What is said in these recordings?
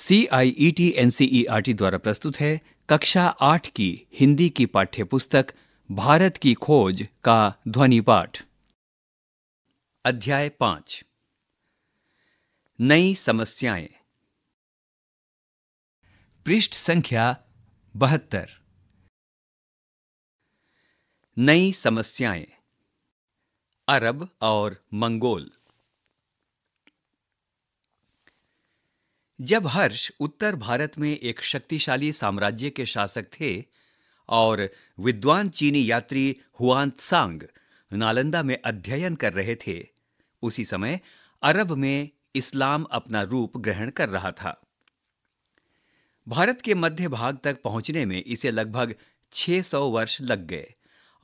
C I E T N C E R T द्वारा प्रस्तुत है कक्षा आठ की हिंदी की पाठ्य पुस्तक भारत की खोज का ध्वनि पाठ अध्याय पांच नई समस्याएं पृष्ठ संख्या बहत्तर नई समस्याएं अरब और मंगोल जब हर्ष उत्तर भारत में एक शक्तिशाली साम्राज्य के शासक थे और विद्वान चीनी यात्री हुआन सांग नालंदा में अध्ययन कर रहे थे उसी समय अरब में इस्लाम अपना रूप ग्रहण कर रहा था भारत के मध्य भाग तक पहुंचने में इसे लगभग 600 वर्ष लग गए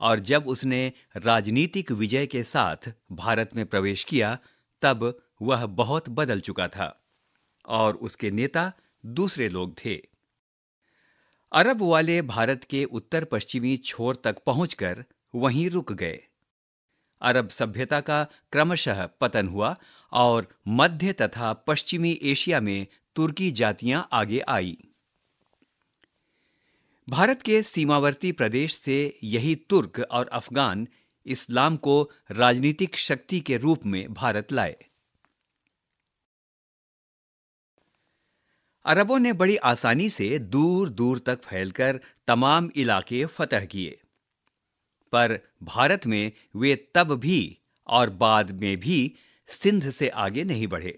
और जब उसने राजनीतिक विजय के साथ भारत में प्रवेश किया तब वह बहुत बदल चुका था और उसके नेता दूसरे लोग थे अरब वाले भारत के उत्तर पश्चिमी छोर तक पहुंचकर वहीं रुक गए अरब सभ्यता का क्रमशः पतन हुआ और मध्य तथा पश्चिमी एशिया में तुर्की जातियां आगे आई भारत के सीमावर्ती प्रदेश से यही तुर्क और अफगान इस्लाम को राजनीतिक शक्ति के रूप में भारत लाए अरबों ने बड़ी आसानी से दूर दूर तक फैलकर तमाम इलाके फतह किए पर भारत में वे तब भी और बाद में भी सिंध से आगे नहीं बढ़े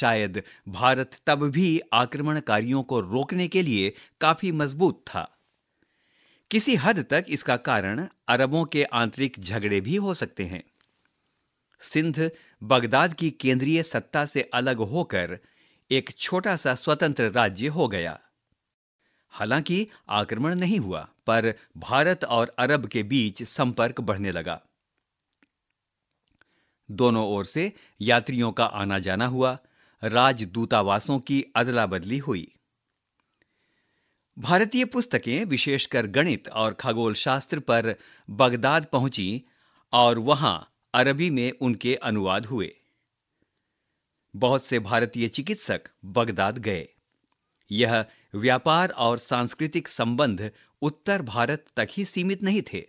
शायद भारत तब भी आक्रमणकारियों को रोकने के लिए काफी मजबूत था किसी हद तक इसका कारण अरबों के आंतरिक झगड़े भी हो सकते हैं सिंध बगदाद की केंद्रीय सत्ता से अलग होकर एक छोटा सा स्वतंत्र राज्य हो गया हालांकि आक्रमण नहीं हुआ पर भारत और अरब के बीच संपर्क बढ़ने लगा दोनों ओर से यात्रियों का आना जाना हुआ राजदूतावासों की अदला बदली हुई भारतीय पुस्तकें विशेषकर गणित और खगोल शास्त्र पर बगदाद पहुंची और वहां अरबी में उनके अनुवाद हुए बहुत से भारतीय चिकित्सक बगदाद गए यह व्यापार और सांस्कृतिक संबंध उत्तर भारत तक ही सीमित नहीं थे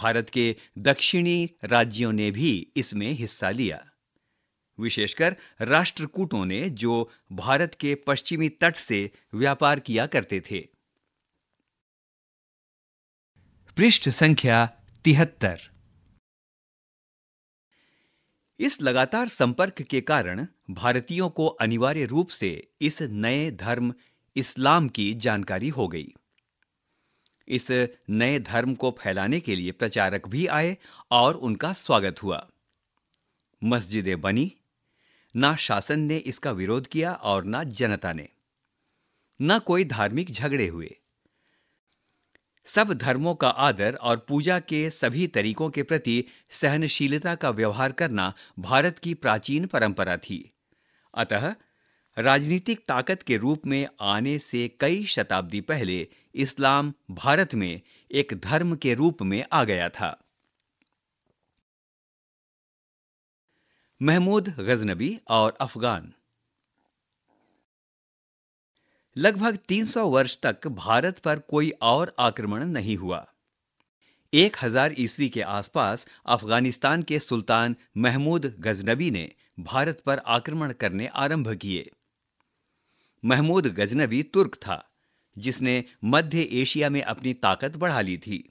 भारत के दक्षिणी राज्यों ने भी इसमें हिस्सा लिया विशेषकर राष्ट्रकूटों ने जो भारत के पश्चिमी तट से व्यापार किया करते थे पृष्ठ संख्या तिहत्तर इस लगातार संपर्क के कारण भारतीयों को अनिवार्य रूप से इस नए धर्म इस्लाम की जानकारी हो गई इस नए धर्म को फैलाने के लिए प्रचारक भी आए और उनका स्वागत हुआ मस्जिदें बनी ना शासन ने इसका विरोध किया और ना जनता ने ना कोई धार्मिक झगड़े हुए सब धर्मों का आदर और पूजा के सभी तरीकों के प्रति सहनशीलता का व्यवहार करना भारत की प्राचीन परंपरा थी अतः राजनीतिक ताकत के रूप में आने से कई शताब्दी पहले इस्लाम भारत में एक धर्म के रूप में आ गया था महमूद गजनबी और अफगान लगभग 300 वर्ष तक भारत पर कोई और आक्रमण नहीं हुआ 1000 ईस्वी के आसपास अफगानिस्तान के सुल्तान महमूद गजनबी ने भारत पर आक्रमण करने आरंभ किए महमूद गजनबी तुर्क था जिसने मध्य एशिया में अपनी ताकत बढ़ा ली थी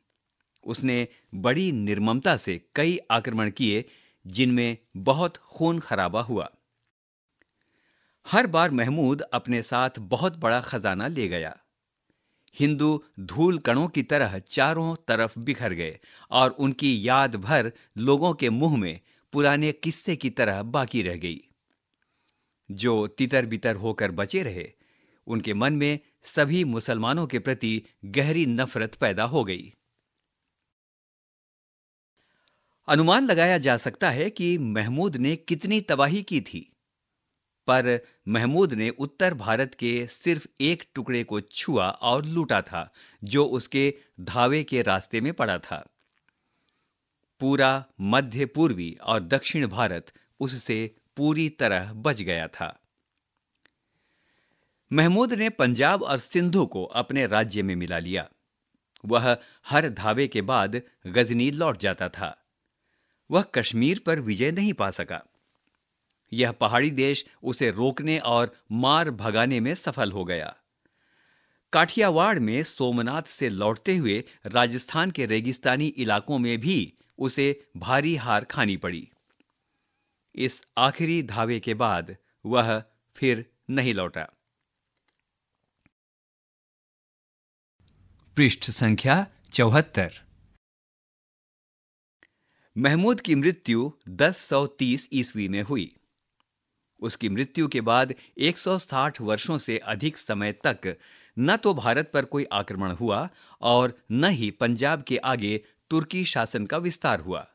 उसने बड़ी निर्ममता से कई आक्रमण किए जिनमें बहुत खून खराबा हुआ हर बार महमूद अपने साथ बहुत बड़ा खजाना ले गया हिंदू धूल कणों की तरह चारों तरफ बिखर गए और उनकी याद भर लोगों के मुंह में पुराने किस्से की तरह बाकी रह गई जो तितर बितर होकर बचे रहे उनके मन में सभी मुसलमानों के प्रति गहरी नफरत पैदा हो गई अनुमान लगाया जा सकता है कि महमूद ने कितनी तबाही की थी पर महमूद ने उत्तर भारत के सिर्फ एक टुकड़े को छुआ और लूटा था जो उसके धावे के रास्ते में पड़ा था पूरा मध्य पूर्वी और दक्षिण भारत उससे पूरी तरह बच गया था महमूद ने पंजाब और सिंधु को अपने राज्य में मिला लिया वह हर धावे के बाद गजनी लौट जाता था वह कश्मीर पर विजय नहीं पा सका यह पहाड़ी देश उसे रोकने और मार भगाने में सफल हो गया काठियावाड़ में सोमनाथ से लौटते हुए राजस्थान के रेगिस्तानी इलाकों में भी उसे भारी हार खानी पड़ी इस आखिरी धावे के बाद वह फिर नहीं लौटा पृष्ठ संख्या चौहत्तर महमूद की मृत्यु 1030 ईस्वी में हुई उसकी मृत्यु के बाद 160 वर्षों से अधिक समय तक न तो भारत पर कोई आक्रमण हुआ और न ही पंजाब के आगे तुर्की शासन का विस्तार हुआ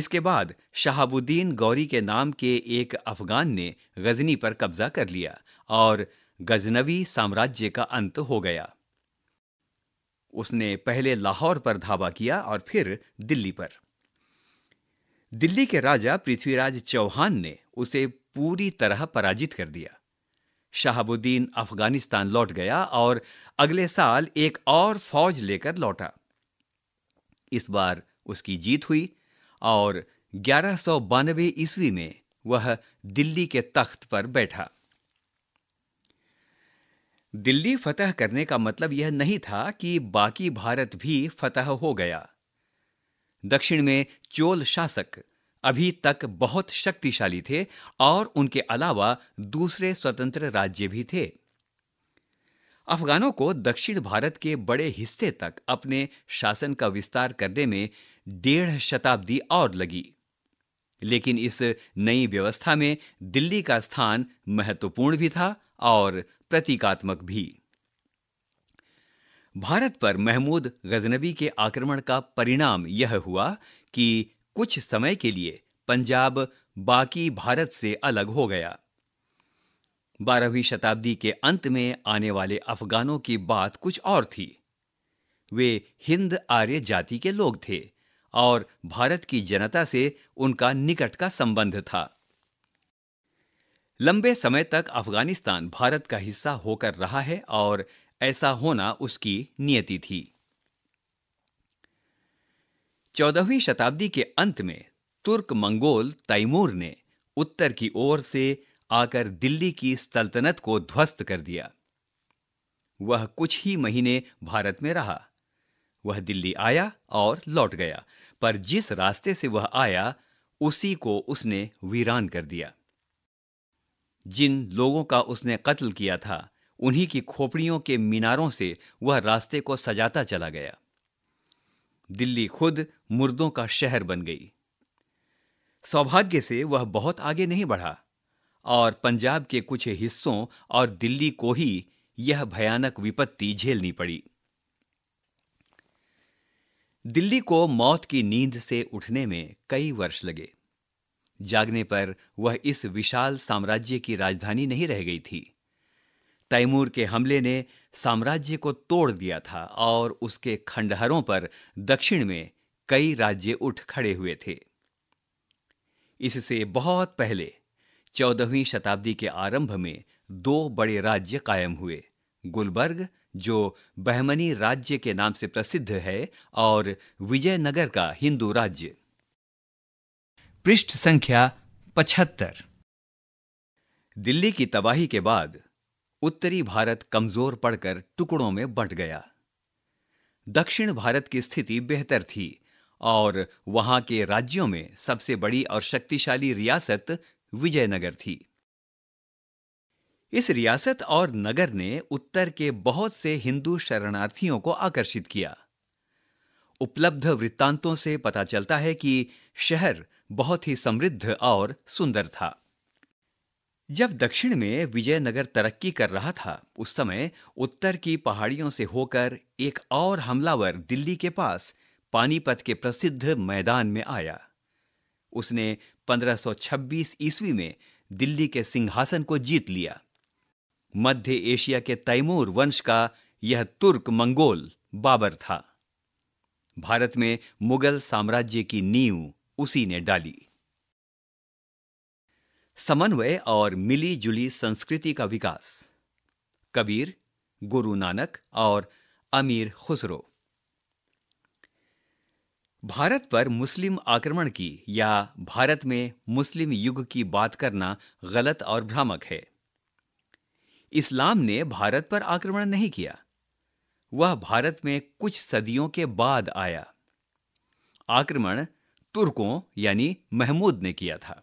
इसके बाद शहाबुद्दीन गौरी के नाम के एक अफगान ने गजनी पर कब्जा कर लिया और गजनवी साम्राज्य का अंत हो गया उसने पहले लाहौर पर धावा किया और फिर दिल्ली पर दिल्ली के राजा पृथ्वीराज चौहान ने उसे पूरी तरह पराजित कर दिया शाहबुद्दीन अफगानिस्तान लौट गया और अगले साल एक और फौज लेकर लौटा इस बार उसकी जीत हुई और ग्यारह सौ बानबे ईस्वी में वह दिल्ली के तख्त पर बैठा दिल्ली फतह करने का मतलब यह नहीं था कि बाकी भारत भी फतह हो गया दक्षिण में चोल शासक अभी तक बहुत शक्तिशाली थे और उनके अलावा दूसरे स्वतंत्र राज्य भी थे अफगानों को दक्षिण भारत के बड़े हिस्से तक अपने शासन का विस्तार करने में डेढ़ शताब्दी और लगी लेकिन इस नई व्यवस्था में दिल्ली का स्थान महत्वपूर्ण भी था और प्रतीकात्मक भी भारत पर महमूद गजनबी के आक्रमण का परिणाम यह हुआ कि कुछ समय के लिए पंजाब बाकी भारत से अलग हो गया बारहवीं शताब्दी के अंत में आने वाले अफगानों की बात कुछ और थी वे हिंद आर्य जाति के लोग थे और भारत की जनता से उनका निकट का संबंध था लंबे समय तक अफगानिस्तान भारत का हिस्सा होकर रहा है और ऐसा होना उसकी नियति थी चौदहवीं शताब्दी के अंत में तुर्क मंगोल तैमूर ने उत्तर की ओर से आकर दिल्ली की सल्तनत को ध्वस्त कर दिया वह कुछ ही महीने भारत में रहा वह दिल्ली आया और लौट गया पर जिस रास्ते से वह आया उसी को उसने वीरान कर दिया जिन लोगों का उसने कत्ल किया था उन्हीं की खोपड़ियों के मीनारों से वह रास्ते को सजाता चला गया दिल्ली खुद मुर्दों का शहर बन गई सौभाग्य से वह बहुत आगे नहीं बढ़ा और पंजाब के कुछ हिस्सों और दिल्ली को ही यह भयानक विपत्ति झेलनी पड़ी दिल्ली को मौत की नींद से उठने में कई वर्ष लगे जागने पर वह इस विशाल साम्राज्य की राजधानी नहीं रह गई थी तैमूर के हमले ने साम्राज्य को तोड़ दिया था और उसके खंडहरों पर दक्षिण में कई राज्य उठ खड़े हुए थे इससे बहुत पहले चौदहवीं शताब्दी के आरंभ में दो बड़े राज्य कायम हुए गुलबर्ग जो बहमनी राज्य के नाम से प्रसिद्ध है और विजयनगर का हिंदू राज्य पृष्ठ संख्या पचहत्तर दिल्ली की तबाही के बाद उत्तरी भारत कमजोर पड़कर टुकड़ों में बंट गया दक्षिण भारत की स्थिति बेहतर थी और वहां के राज्यों में सबसे बड़ी और शक्तिशाली रियासत विजयनगर थी इस रियासत और नगर ने उत्तर के बहुत से हिंदू शरणार्थियों को आकर्षित किया उपलब्ध वृत्तांतों से पता चलता है कि शहर बहुत ही समृद्ध और सुंदर था जब दक्षिण में विजयनगर तरक्की कर रहा था उस समय उत्तर की पहाड़ियों से होकर एक और हमलावर दिल्ली के पास पानीपत के प्रसिद्ध मैदान में आया उसने 1526 ईस्वी में दिल्ली के सिंहासन को जीत लिया मध्य एशिया के तैमूर वंश का यह तुर्क मंगोल बाबर था भारत में मुगल साम्राज्य की नींव उसी ने डाली समन्वय और मिली जुली संस्कृति का विकास कबीर गुरु नानक और अमीर खुसरो भारत पर मुस्लिम आक्रमण की या भारत में मुस्लिम युग की बात करना गलत और भ्रामक है इस्लाम ने भारत पर आक्रमण नहीं किया वह भारत में कुछ सदियों के बाद आया आक्रमण तुर्कों यानी महमूद ने किया था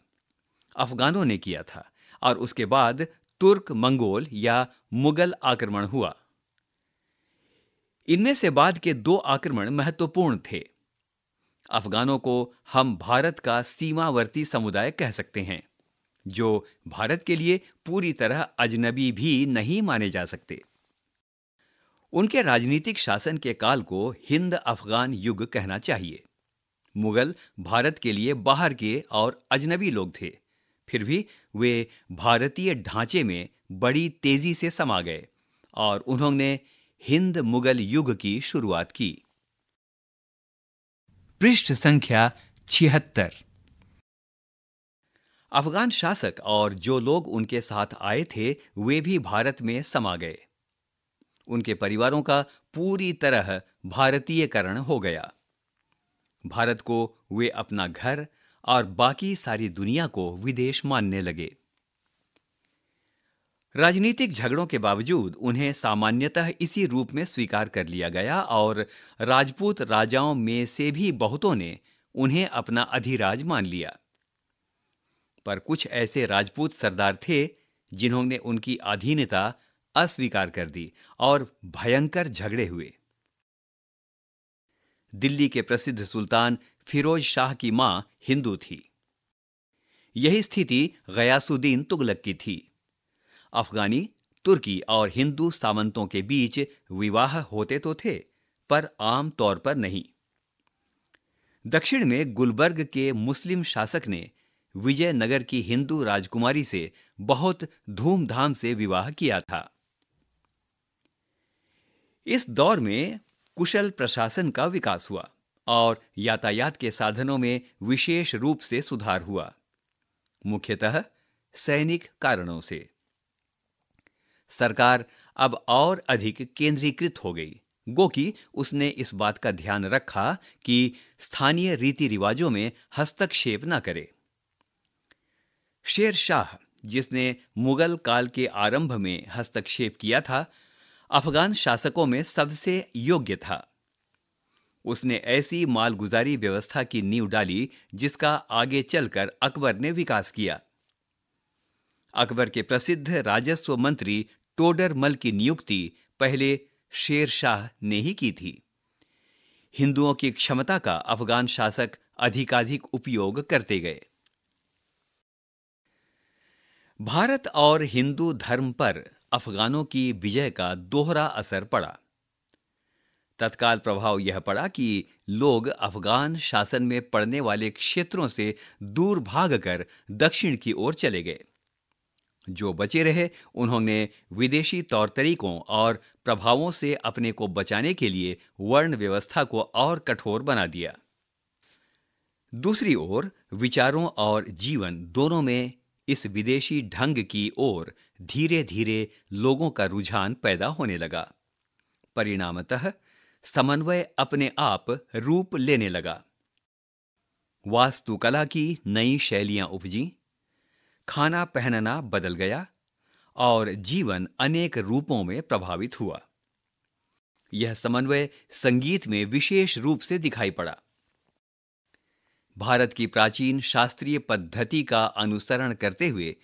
अफगानों ने किया था और उसके बाद तुर्क मंगोल या मुगल आक्रमण हुआ इनमें से बाद के दो आक्रमण महत्वपूर्ण थे अफगानों को हम भारत का सीमावर्ती समुदाय कह सकते हैं जो भारत के लिए पूरी तरह अजनबी भी नहीं माने जा सकते उनके राजनीतिक शासन के काल को हिंद अफगान युग कहना चाहिए मुगल भारत के लिए बाहर के और अजनबी लोग थे फिर भी वे भारतीय ढांचे में बड़ी तेजी से समा गए और उन्होंने हिंद मुगल युग की शुरुआत की पृष्ठ संख्या छिहत्तर अफगान शासक और जो लोग उनके साथ आए थे वे भी भारत में समा गए उनके परिवारों का पूरी तरह भारतीयकरण हो गया भारत को वे अपना घर और बाकी सारी दुनिया को विदेश मानने लगे राजनीतिक झगड़ों के बावजूद उन्हें सामान्यतः इसी रूप में स्वीकार कर लिया गया और राजपूत राजाओं में से भी बहुतों ने उन्हें अपना अधिराज मान लिया पर कुछ ऐसे राजपूत सरदार थे जिन्होंने उनकी अधीनता अस्वीकार कर दी और भयंकर झगड़े हुए दिल्ली के प्रसिद्ध सुल्तान फिरोज शाह की मां हिंदू थी यही स्थिति गयासुद्दीन तुगलक की थी अफगानी तुर्की और हिंदू सामंतों के बीच विवाह होते तो थे पर आम तौर पर नहीं दक्षिण में गुलबर्ग के मुस्लिम शासक ने विजयनगर की हिंदू राजकुमारी से बहुत धूमधाम से विवाह किया था इस दौर में कुशल प्रशासन का विकास हुआ और यातायात के साधनों में विशेष रूप से सुधार हुआ मुख्यतः सैनिक कारणों से सरकार अब और अधिक केंद्रीकृत हो गई गो कि उसने इस बात का ध्यान रखा कि स्थानीय रीति रिवाजों में हस्तक्षेप न करे शेर शाह जिसने मुगल काल के आरंभ में हस्तक्षेप किया था अफगान शासकों में सबसे योग्य था उसने ऐसी मालगुजारी व्यवस्था की नींव डाली जिसका आगे चलकर अकबर ने विकास किया अकबर के प्रसिद्ध राजस्व मंत्री टोडर मल की नियुक्ति पहले शेर शाह ने ही की थी हिंदुओं की क्षमता का अफगान शासक अधिकाधिक उपयोग करते गए भारत और हिंदू धर्म पर अफगानों की विजय का दोहरा असर पड़ा तत्काल प्रभाव यह पड़ा कि लोग अफगान शासन में पड़ने वाले क्षेत्रों से दूर भागकर दक्षिण की ओर चले गए जो बचे रहे उन्होंने विदेशी तौर तरीकों और प्रभावों से अपने को बचाने के लिए वर्ण व्यवस्था को और कठोर बना दिया दूसरी ओर विचारों और जीवन दोनों में इस विदेशी ढंग की ओर धीरे धीरे लोगों का रुझान पैदा होने लगा परिणामतः समन्वय अपने आप रूप लेने लगा वास्तुकला की नई शैलियां उपजी खाना पहनना बदल गया और जीवन अनेक रूपों में प्रभावित हुआ यह समन्वय संगीत में विशेष रूप से दिखाई पड़ा भारत की प्राचीन शास्त्रीय पद्धति का अनुसरण करते हुए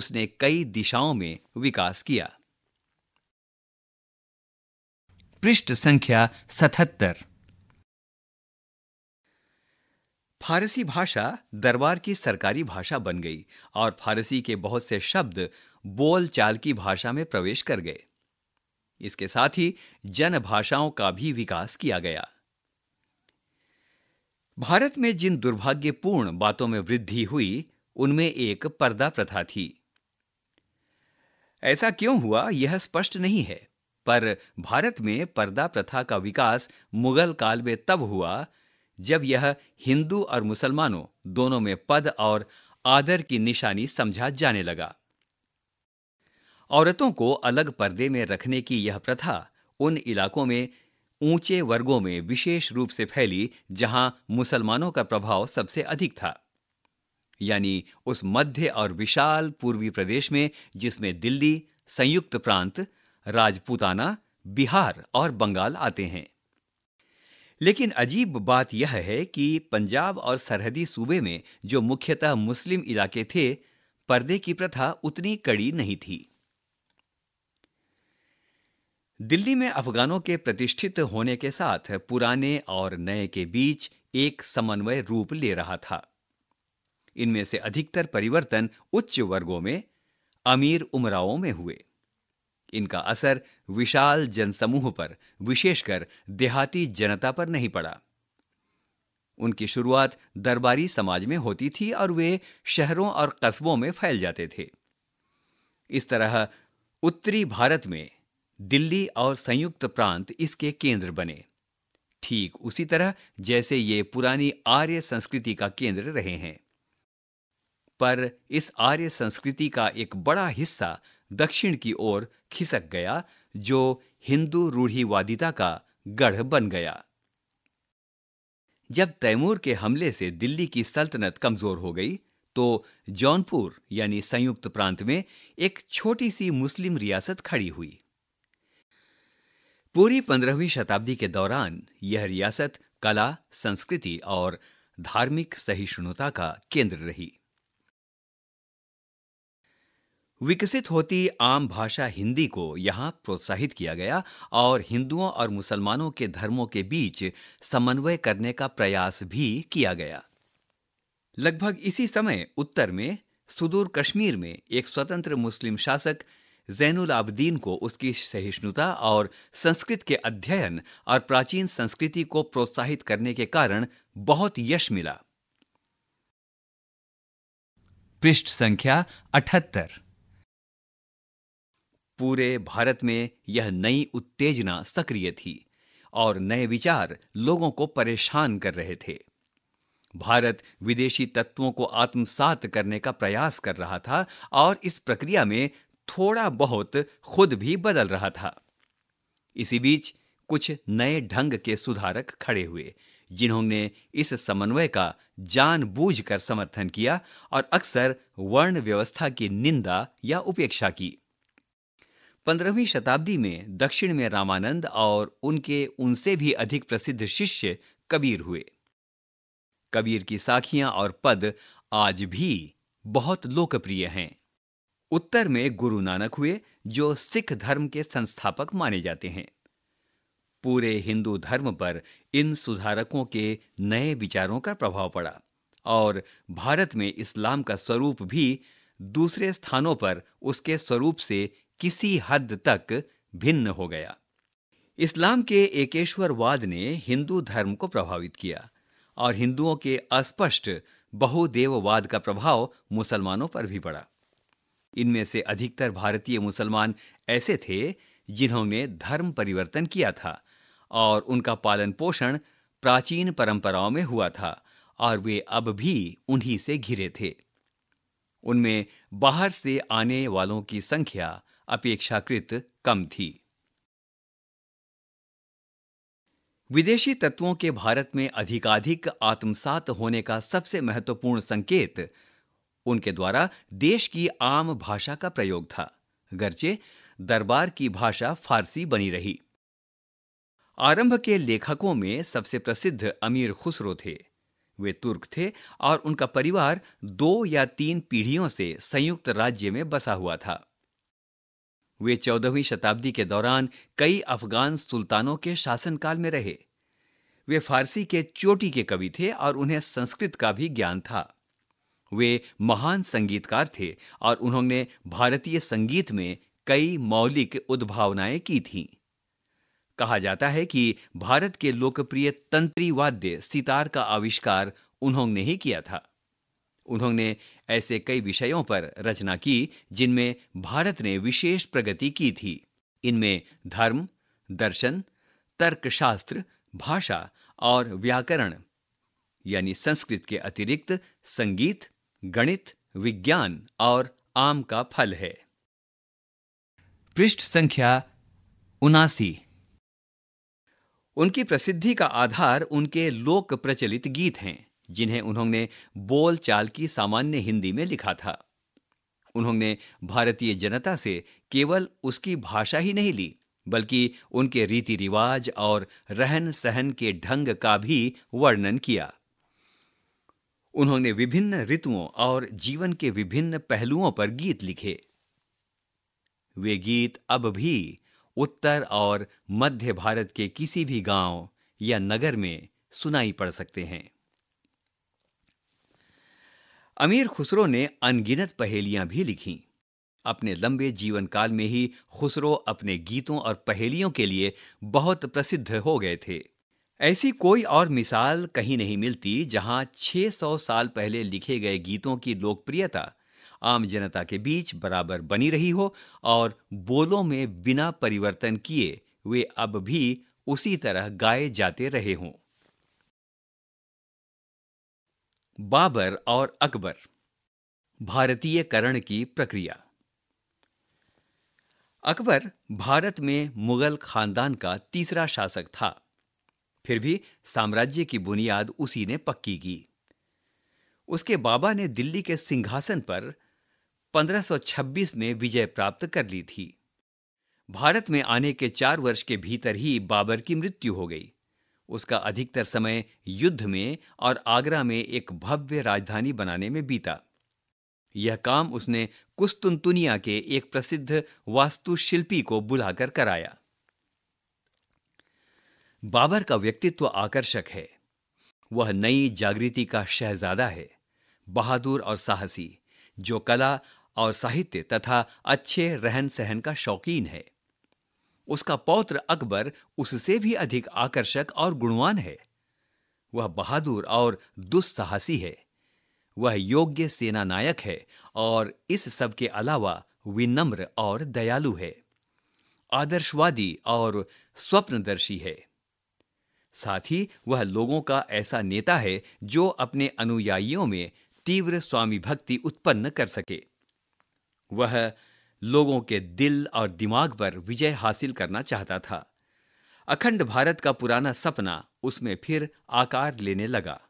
उसने कई दिशाओं में विकास किया पृष्ठ संख्या सतहत्तर फारसी भाषा दरबार की सरकारी भाषा बन गई और फारसी के बहुत से शब्द बोल चाल की भाषा में प्रवेश कर गए इसके साथ ही जन भाषाओं का भी विकास किया गया भारत में जिन दुर्भाग्यपूर्ण बातों में वृद्धि हुई उनमें एक पर्दा प्रथा थी ऐसा क्यों हुआ यह स्पष्ट नहीं है पर भारत में पर्दा प्रथा का विकास मुगल काल में तब हुआ जब यह हिंदू और मुसलमानों दोनों में पद और आदर की निशानी समझा जाने लगा औरतों को अलग पर्दे में रखने की यह प्रथा उन इलाकों में ऊंचे वर्गों में विशेष रूप से फैली जहां मुसलमानों का प्रभाव सबसे अधिक था यानी उस मध्य और विशाल पूर्वी प्रदेश में जिसमें दिल्ली संयुक्त प्रांत राजपूताना बिहार और बंगाल आते हैं लेकिन अजीब बात यह है कि पंजाब और सरहदी सूबे में जो मुख्यतः मुस्लिम इलाके थे पर्दे की प्रथा उतनी कड़ी नहीं थी दिल्ली में अफगानों के प्रतिष्ठित होने के साथ पुराने और नए के बीच एक समन्वय रूप ले रहा था इनमें से अधिकतर परिवर्तन उच्च वर्गों में अमीर उमराओं में हुए इनका असर विशाल जनसमूह पर विशेषकर देहाती जनता पर नहीं पड़ा उनकी शुरुआत दरबारी समाज में होती थी और वे शहरों और कस्बों में फैल जाते थे इस तरह उत्तरी भारत में दिल्ली और संयुक्त प्रांत इसके केंद्र बने ठीक उसी तरह जैसे ये पुरानी आर्य संस्कृति का केंद्र रहे हैं पर इस आर्य संस्कृति का एक बड़ा हिस्सा दक्षिण की ओर खिसक गया जो हिंदू रूढ़ीवादिता का गढ़ बन गया जब तैमूर के हमले से दिल्ली की सल्तनत कमजोर हो गई तो जौनपुर यानी संयुक्त प्रांत में एक छोटी सी मुस्लिम रियासत खड़ी हुई पूरी पंद्रहवीं शताब्दी के दौरान यह रियासत कला संस्कृति और धार्मिक सहिष्णुता का केंद्र रही विकसित होती आम भाषा हिंदी को यहाँ प्रोत्साहित किया गया और हिंदुओं और मुसलमानों के धर्मों के बीच समन्वय करने का प्रयास भी किया गया लगभग इसी समय उत्तर में सुदूर कश्मीर में एक स्वतंत्र मुस्लिम शासक जैनुल आबदीन को उसकी सहिष्णुता और संस्कृत के अध्ययन और प्राचीन संस्कृति को प्रोत्साहित करने के कारण बहुत यश मिला पृष्ठ संख्या अठहत्तर पूरे भारत में यह नई उत्तेजना सक्रिय थी और नए विचार लोगों को परेशान कर रहे थे भारत विदेशी तत्वों को आत्मसात करने का प्रयास कर रहा था और इस प्रक्रिया में थोड़ा बहुत खुद भी बदल रहा था इसी बीच कुछ नए ढंग के सुधारक खड़े हुए जिन्होंने इस समन्वय का जानबूझकर समर्थन किया और अक्सर वर्ण व्यवस्था की निंदा या उपेक्षा की पंद्रहवीं शताब्दी में दक्षिण में रामानंद और उनके उनसे भी अधिक प्रसिद्ध शिष्य कबीर हुए कबीर की साखियां और पद आज भी बहुत लोकप्रिय हैं उत्तर में गुरु नानक हुए जो सिख धर्म के संस्थापक माने जाते हैं पूरे हिंदू धर्म पर इन सुधारकों के नए विचारों का प्रभाव पड़ा और भारत में इस्लाम का स्वरूप भी दूसरे स्थानों पर उसके स्वरूप से किसी हद तक भिन्न हो गया इस्लाम के एकेश्वरवाद ने हिंदू धर्म को प्रभावित किया और हिंदुओं के अस्पष्ट बहुदेववाद का प्रभाव मुसलमानों पर भी पड़ा इनमें से अधिकतर भारतीय मुसलमान ऐसे थे जिन्होंने धर्म परिवर्तन किया था और उनका पालन पोषण प्राचीन परंपराओं में हुआ था और वे अब भी उन्हीं से घिरे थे उनमें बाहर से आने वालों की संख्या अपेक्षाकृत कम थी विदेशी तत्वों के भारत में अधिकाधिक आत्मसात होने का सबसे महत्वपूर्ण संकेत उनके द्वारा देश की आम भाषा का प्रयोग था गर्चे दरबार की भाषा फारसी बनी रही आरंभ के लेखकों में सबसे प्रसिद्ध अमीर खुसरो थे वे तुर्क थे और उनका परिवार दो या तीन पीढ़ियों से संयुक्त राज्य में बसा हुआ था वे चौदहवीं शताब्दी के दौरान कई अफगान सुल्तानों के शासनकाल में रहे वे फारसी के चोटी के कवि थे और उन्हें संस्कृत का भी ज्ञान था वे महान संगीतकार थे और उन्होंने भारतीय संगीत में कई मौलिक उद्भावनाएं की थीं कहा जाता है कि भारत के लोकप्रिय तंत्री वाद्य सितार का आविष्कार उन्होंने ही किया था उन्होंने ऐसे कई विषयों पर रचना की जिनमें भारत ने विशेष प्रगति की थी इनमें धर्म दर्शन तर्कशास्त्र भाषा और व्याकरण यानी संस्कृत के अतिरिक्त संगीत गणित विज्ञान और आम का फल है पृष्ठ संख्या उनासी उनकी प्रसिद्धि का आधार उनके लोक प्रचलित गीत हैं जिन्हें उन्होंने बोल चाल की सामान्य हिंदी में लिखा था उन्होंने भारतीय जनता से केवल उसकी भाषा ही नहीं ली बल्कि उनके रीति रिवाज और रहन सहन के ढंग का भी वर्णन किया उन्होंने विभिन्न ऋतुओं और जीवन के विभिन्न पहलुओं पर गीत लिखे वे गीत अब भी उत्तर और मध्य भारत के किसी भी गांव या नगर में सुनाई पड़ सकते हैं अमीर खुसरो ने अनगिनत पहेलियां भी लिखीं अपने लंबे जीवन काल में ही खुसरो अपने गीतों और पहेलियों के लिए बहुत प्रसिद्ध हो गए थे ऐसी कोई और मिसाल कहीं नहीं मिलती जहां 600 साल पहले लिखे गए गीतों की लोकप्रियता आम जनता के बीच बराबर बनी रही हो और बोलों में बिना परिवर्तन किए वे अब भी उसी तरह गाए जाते रहे हों बाबर और अकबर भारतीयकरण की प्रक्रिया अकबर भारत में मुगल खानदान का तीसरा शासक था फिर भी साम्राज्य की बुनियाद उसी ने पक्की की उसके बाबा ने दिल्ली के सिंहासन पर 1526 में विजय प्राप्त कर ली थी भारत में आने के चार वर्ष के भीतर ही बाबर की मृत्यु हो गई उसका अधिकतर समय युद्ध में और आगरा में एक भव्य राजधानी बनाने में बीता यह काम उसने कुस्तुनतुनिया के एक प्रसिद्ध वास्तुशिल्पी को बुलाकर कराया बाबर का व्यक्तित्व आकर्षक है वह नई जागृति का शहजादा है बहादुर और साहसी जो कला और साहित्य तथा अच्छे रहन सहन का शौकीन है उसका पौत्र अकबर उससे भी अधिक आकर्षक और गुणवान है वह बहादुर और दुस्साहसी है वह योग्य सेना नायक है और इस सब के अलावा विनम्र और दयालु है आदर्शवादी और स्वप्नदर्शी है साथ ही वह लोगों का ऐसा नेता है जो अपने अनुयायियों में तीव्र स्वामी भक्ति उत्पन्न कर सके वह लोगों के दिल और दिमाग पर विजय हासिल करना चाहता था अखंड भारत का पुराना सपना उसमें फिर आकार लेने लगा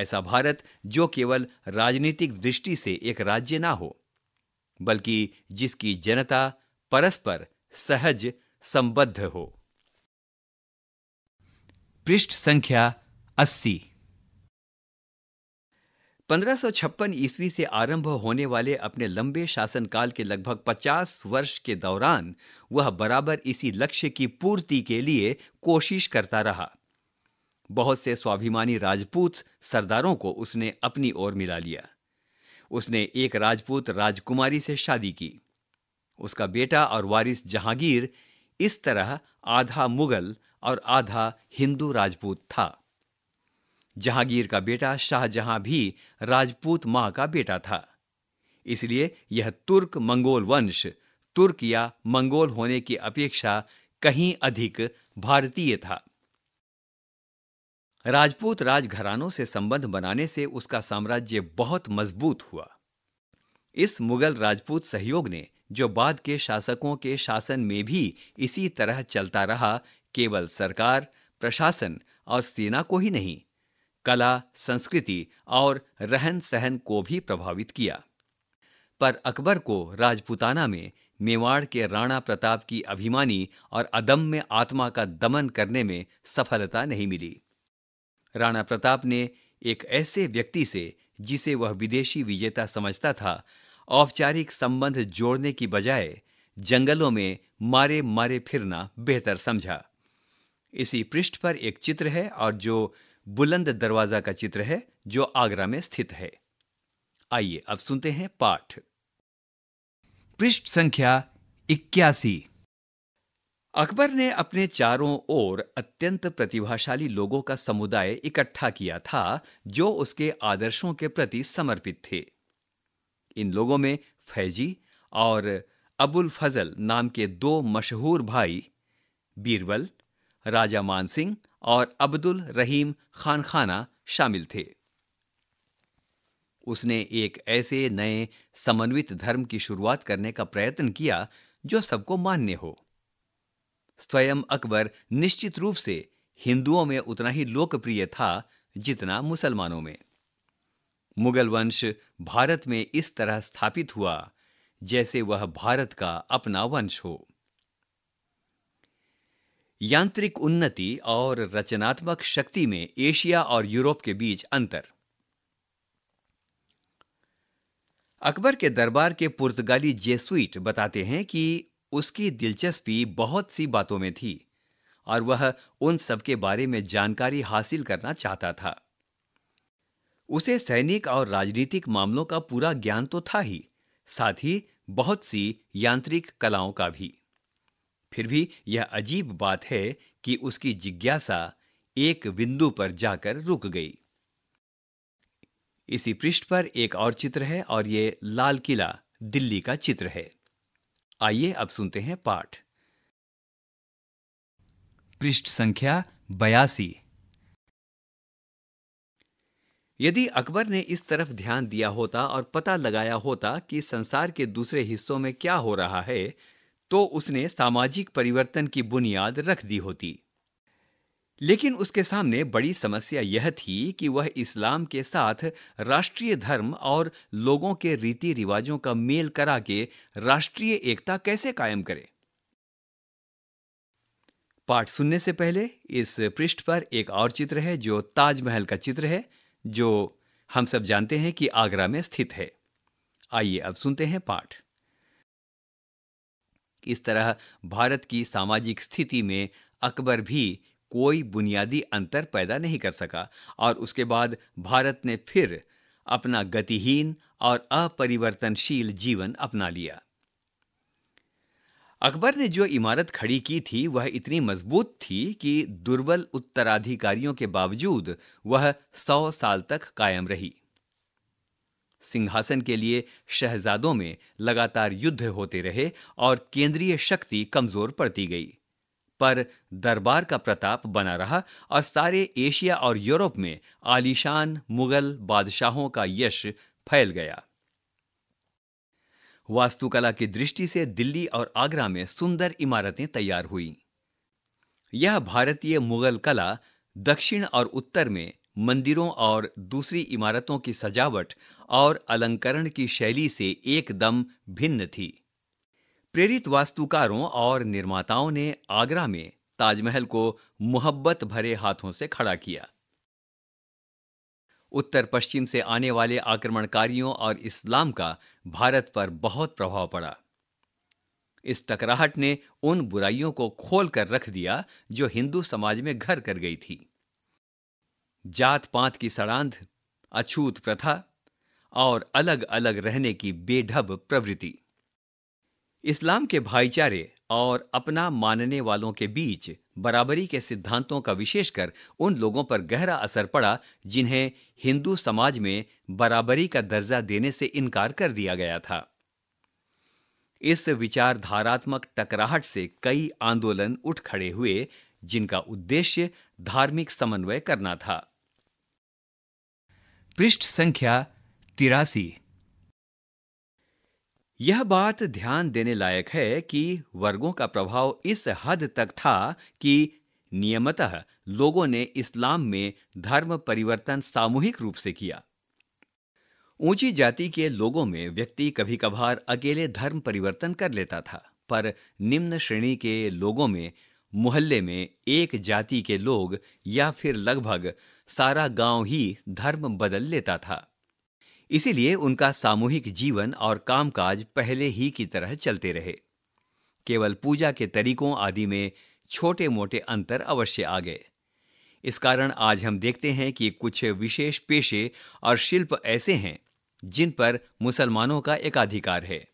ऐसा भारत जो केवल राजनीतिक दृष्टि से एक राज्य ना हो बल्कि जिसकी जनता परस्पर सहज संबद्ध हो पृष्ठ संख्या अस्सी पंद्रह ईस्वी से आरंभ होने वाले अपने लंबे शासनकाल के लगभग 50 वर्ष के दौरान वह बराबर इसी लक्ष्य की पूर्ति के लिए कोशिश करता रहा बहुत से स्वाभिमानी राजपूत सरदारों को उसने अपनी ओर मिला लिया उसने एक राजपूत राजकुमारी से शादी की उसका बेटा और वारिस जहांगीर इस तरह आधा मुगल और आधा हिंदू राजपूत था जहांगीर का बेटा शाहजहां भी राजपूत मां का बेटा था इसलिए यह तुर्क मंगोल वंश तुर्क या मंगोल होने की अपेक्षा कहीं अधिक भारतीय था राजपूत राजघरानों से संबंध बनाने से उसका साम्राज्य बहुत मजबूत हुआ इस मुगल राजपूत सहयोग ने जो बाद के शासकों के शासन में भी इसी तरह चलता रहा केवल सरकार प्रशासन और सेना को ही नहीं कला संस्कृति और रहन सहन को भी प्रभावित किया पर अकबर को राजपूताना में मेवाड़ के राणा प्रताप की अभिमानी और अदम्य आत्मा का दमन करने में सफलता नहीं मिली राणा प्रताप ने एक ऐसे व्यक्ति से जिसे वह विदेशी विजेता समझता था औपचारिक संबंध जोड़ने की बजाय जंगलों में मारे मारे फिरना बेहतर समझा इसी पृष्ठ पर एक चित्र है और जो बुलंद दरवाजा का चित्र है जो आगरा में स्थित है आइए अब सुनते हैं पाठ पृष्ठ संख्या इक्यासी अकबर ने अपने चारों ओर अत्यंत प्रतिभाशाली लोगों का समुदाय इकट्ठा किया था जो उसके आदर्शों के प्रति समर्पित थे इन लोगों में फैजी और अबुल फजल नाम के दो मशहूर भाई बीरबल राजा मानसिंह और अब्दुल रहीम खान खाना शामिल थे उसने एक ऐसे नए समन्वित धर्म की शुरुआत करने का प्रयत्न किया जो सबको मान्य हो स्वयं अकबर निश्चित रूप से हिंदुओं में उतना ही लोकप्रिय था जितना मुसलमानों में मुगल वंश भारत में इस तरह स्थापित हुआ जैसे वह भारत का अपना वंश हो यांत्रिक उन्नति और रचनात्मक शक्ति में एशिया और यूरोप के बीच अंतर अकबर के दरबार के पुर्तगाली जेसुइट बताते हैं कि उसकी दिलचस्पी बहुत सी बातों में थी और वह उन सब के बारे में जानकारी हासिल करना चाहता था उसे सैनिक और राजनीतिक मामलों का पूरा ज्ञान तो था ही साथ ही बहुत सी यांत्रिक कलाओं का भी फिर भी यह अजीब बात है कि उसकी जिज्ञासा एक बिंदु पर जाकर रुक गई इसी पृष्ठ पर एक और चित्र है और ये लाल किला दिल्ली का चित्र है आइए अब सुनते हैं पाठ पृष्ठ संख्या बयासी यदि अकबर ने इस तरफ ध्यान दिया होता और पता लगाया होता कि संसार के दूसरे हिस्सों में क्या हो रहा है तो उसने सामाजिक परिवर्तन की बुनियाद रख दी होती लेकिन उसके सामने बड़ी समस्या यह थी कि वह इस्लाम के साथ राष्ट्रीय धर्म और लोगों के रीति रिवाजों का मेल करा के राष्ट्रीय एकता कैसे कायम करे पाठ सुनने से पहले इस पृष्ठ पर एक और चित्र है जो ताजमहल का चित्र है जो हम सब जानते हैं कि आगरा में स्थित है आइए अब सुनते हैं पाठ इस तरह भारत की सामाजिक स्थिति में अकबर भी कोई बुनियादी अंतर पैदा नहीं कर सका और उसके बाद भारत ने फिर अपना गतिहीन और अपरिवर्तनशील जीवन अपना लिया अकबर ने जो इमारत खड़ी की थी वह इतनी मजबूत थी कि दुर्बल उत्तराधिकारियों के बावजूद वह सौ साल तक कायम रही सिंहासन के लिए शहजादों में लगातार युद्ध होते रहे और केंद्रीय शक्ति कमजोर पड़ती गई पर दरबार का प्रताप बना रहा और सारे एशिया और यूरोप में आलीशान मुगल बादशाहों का यश फैल गया वास्तुकला की दृष्टि से दिल्ली और आगरा में सुंदर इमारतें तैयार हुई यह भारतीय मुगल कला दक्षिण और उत्तर में मंदिरों और दूसरी इमारतों की सजावट और अलंकरण की शैली से एकदम भिन्न थी प्रेरित वास्तुकारों और निर्माताओं ने आगरा में ताजमहल को मोहब्बत भरे हाथों से खड़ा किया उत्तर पश्चिम से आने वाले आक्रमणकारियों और इस्लाम का भारत पर बहुत प्रभाव पड़ा इस टकराहट ने उन बुराइयों को खोल कर रख दिया जो हिंदू समाज में घर कर गई थी जात पात की सड़ांध अछूत प्रथा और अलग अलग रहने की बेढब प्रवृत्ति इस्लाम के भाईचारे और अपना मानने वालों के बीच बराबरी के सिद्धांतों का विशेषकर उन लोगों पर गहरा असर पड़ा जिन्हें हिंदू समाज में बराबरी का दर्जा देने से इनकार कर दिया गया था इस विचारधारात्मक टकराहट से कई आंदोलन उठ खड़े हुए जिनका उद्देश्य धार्मिक समन्वय करना था पृष्ठ संख्या तिरासी यह बात ध्यान देने लायक है कि वर्गों का प्रभाव इस हद तक था कि नियमतः लोगों ने इस्लाम में धर्म परिवर्तन सामूहिक रूप से किया ऊंची जाति के लोगों में व्यक्ति कभी कभार अकेले धर्म परिवर्तन कर लेता था पर निम्न श्रेणी के लोगों में मोहल्ले में एक जाति के लोग या फिर लगभग सारा गांव ही धर्म बदल लेता था इसीलिए उनका सामूहिक जीवन और कामकाज पहले ही की तरह चलते रहे केवल पूजा के तरीकों आदि में छोटे मोटे अंतर अवश्य आ गए इस कारण आज हम देखते हैं कि कुछ विशेष पेशे और शिल्प ऐसे हैं जिन पर मुसलमानों का एकाधिकार है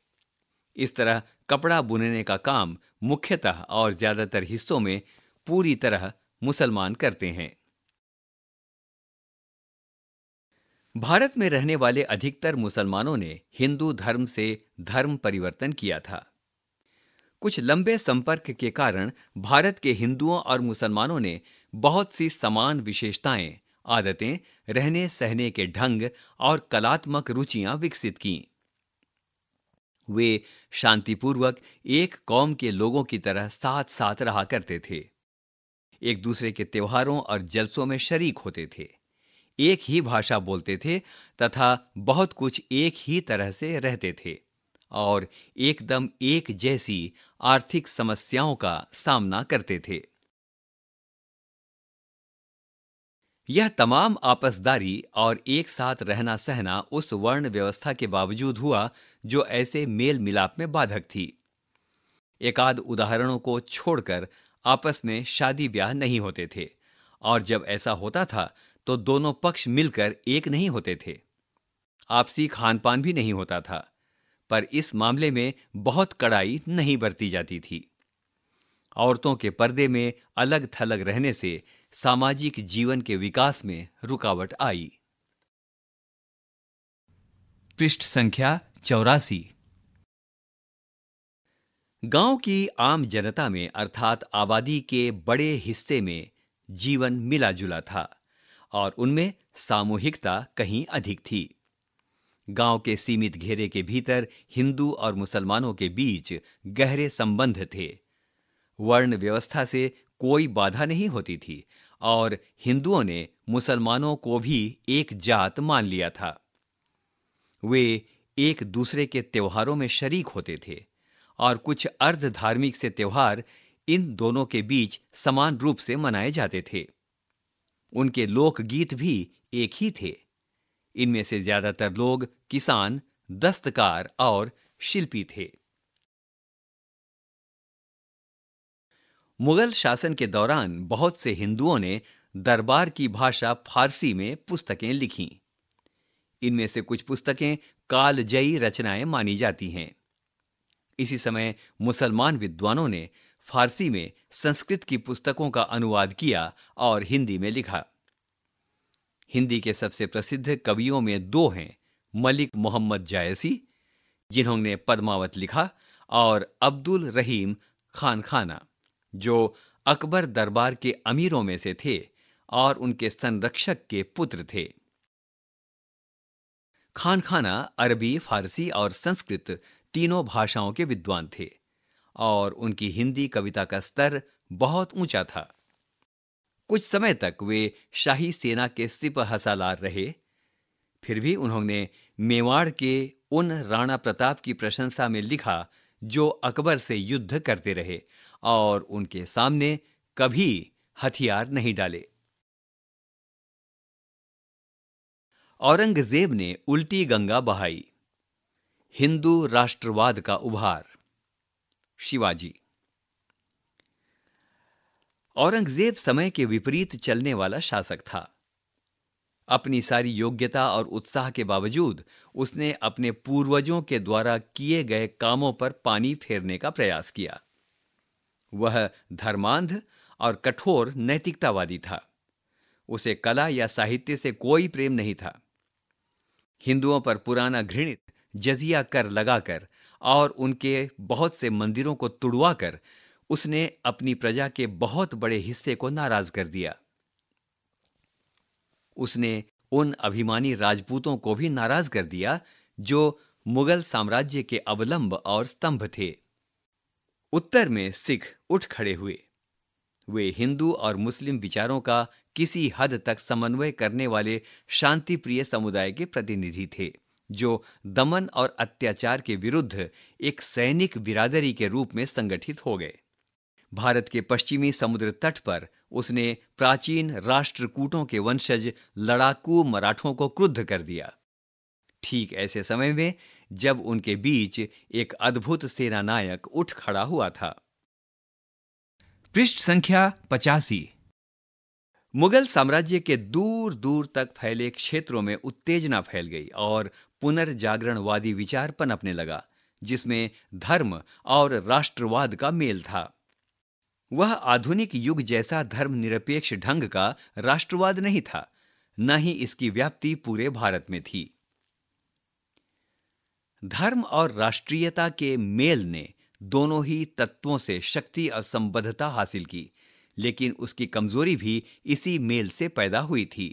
इस तरह कपड़ा बुनने का काम मुख्यतः और ज़्यादातर हिस्सों में पूरी तरह मुसलमान करते हैं भारत में रहने वाले अधिकतर मुसलमानों ने हिंदू धर्म से धर्म परिवर्तन किया था कुछ लंबे संपर्क के कारण भारत के हिंदुओं और मुसलमानों ने बहुत सी समान विशेषताएं आदतें रहने सहने के ढंग और कलात्मक रुचियां विकसित की वे शांतिपूर्वक एक कौम के लोगों की तरह साथ साथ रहा करते थे एक दूसरे के त्योहारों और जलसों में शरीक होते थे एक ही भाषा बोलते थे तथा बहुत कुछ एक ही तरह से रहते थे और एकदम एक जैसी आर्थिक समस्याओं का सामना करते थे यह तमाम आपसदारी और एक साथ रहना सहना उस वर्ण व्यवस्था के बावजूद हुआ जो ऐसे मेल मिलाप में बाधक थी एकाध उदाहरणों को छोड़कर आपस में शादी ब्याह नहीं होते थे और जब ऐसा होता था तो दोनों पक्ष मिलकर एक नहीं होते थे आपसी खान पान भी नहीं होता था पर इस मामले में बहुत कड़ाई नहीं बरती जाती थी औरतों के पर्दे में अलग थलग रहने से सामाजिक जीवन के विकास में रुकावट आई पृष्ठ संख्या चौरासी गांव की आम जनता में अर्थात आबादी के बड़े हिस्से में जीवन मिला जुला था और उनमें सामूहिकता कहीं अधिक थी गांव के सीमित घेरे के भीतर हिंदू और मुसलमानों के बीच गहरे संबंध थे वर्ण व्यवस्था से कोई बाधा नहीं होती थी और हिंदुओं ने मुसलमानों को भी एक जात मान लिया था वे एक दूसरे के त्योहारों में शरीक होते थे और कुछ अर्ध धार्मिक से त्योहार इन दोनों के बीच समान रूप से मनाए जाते थे उनके लोकगीत भी एक ही थे इनमें से ज्यादातर लोग किसान दस्तकार और शिल्पी थे मुगल शासन के दौरान बहुत से हिंदुओं ने दरबार की भाषा फारसी में पुस्तकें लिखी इनमें से कुछ पुस्तकें कालजयी रचनाएं मानी जाती हैं इसी समय मुसलमान विद्वानों ने फारसी में संस्कृत की पुस्तकों का अनुवाद किया और हिंदी में लिखा हिंदी के सबसे प्रसिद्ध कवियों में दो हैं मलिक मोहम्मद जायसी जिन्होंने पद्मावत लिखा और अब्दुल रहीम खान खाना जो अकबर दरबार के अमीरों में से थे और उनके संरक्षक के पुत्र थे खान खाना अरबी फारसी और संस्कृत तीनों भाषाओं के विद्वान थे और उनकी हिंदी कविता का स्तर बहुत ऊंचा था कुछ समय तक वे शाही सेना के सिप हसालार रहे फिर भी उन्होंने मेवाड़ के उन राणा प्रताप की प्रशंसा में लिखा जो अकबर से युद्ध करते रहे और उनके सामने कभी हथियार नहीं डाले औरंगजेब ने उल्टी गंगा बहाई हिंदू राष्ट्रवाद का उभार शिवाजी औरंगजेब समय के विपरीत चलने वाला शासक था अपनी सारी योग्यता और उत्साह के बावजूद उसने अपने पूर्वजों के द्वारा किए गए कामों पर पानी फेरने का प्रयास किया वह धर्मांध और कठोर नैतिकतावादी था उसे कला या साहित्य से कोई प्रेम नहीं था हिंदुओं पर पुराना घृणित जजिया कर लगाकर और उनके बहुत से मंदिरों को तुड़वा कर उसने अपनी प्रजा के बहुत बड़े हिस्से को नाराज कर दिया उसने उन अभिमानी राजपूतों को भी नाराज कर दिया जो मुगल साम्राज्य के अवलंब और स्तंभ थे उत्तर में सिख उठ खड़े हुए वे हिंदू और मुस्लिम विचारों का किसी हद तक समन्वय करने वाले शांति प्रिय समुदाय के प्रतिनिधि थे जो दमन और अत्याचार के विरुद्ध एक सैनिक बिरादरी के रूप में संगठित हो गए भारत के पश्चिमी समुद्र तट पर उसने प्राचीन राष्ट्रकूटों के वंशज लड़ाकू मराठों को क्रुद्ध कर दिया ठीक ऐसे समय में जब उनके बीच एक अद्भुत सेनानायक उठ खड़ा हुआ था पृष्ठ संख्या पचासी मुगल साम्राज्य के दूर दूर तक फैले क्षेत्रों में उत्तेजना फैल गई और पुनर्जागरणवादी विचार पनपने लगा जिसमें धर्म और राष्ट्रवाद का मेल था वह आधुनिक युग जैसा धर्मनिरपेक्ष ढंग का राष्ट्रवाद नहीं था न ही इसकी व्याप्ति पूरे भारत में थी धर्म और राष्ट्रीयता के मेल ने दोनों ही तत्वों से शक्ति और संबद्धता हासिल की लेकिन उसकी कमजोरी भी इसी मेल से पैदा हुई थी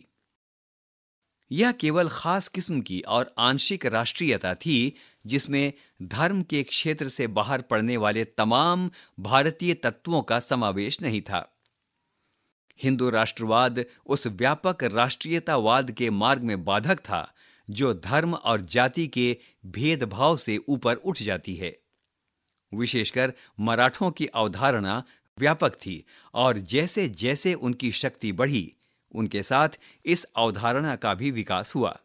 यह केवल खास किस्म की और आंशिक राष्ट्रीयता थी जिसमें धर्म के क्षेत्र से बाहर पड़ने वाले तमाम भारतीय तत्वों का समावेश नहीं था हिंदू राष्ट्रवाद उस व्यापक राष्ट्रीयतावाद के मार्ग में बाधक था जो धर्म और जाति के भेदभाव से ऊपर उठ जाती है विशेषकर मराठों की अवधारणा व्यापक थी और जैसे जैसे उनकी शक्ति बढ़ी उनके साथ इस अवधारणा का भी विकास हुआ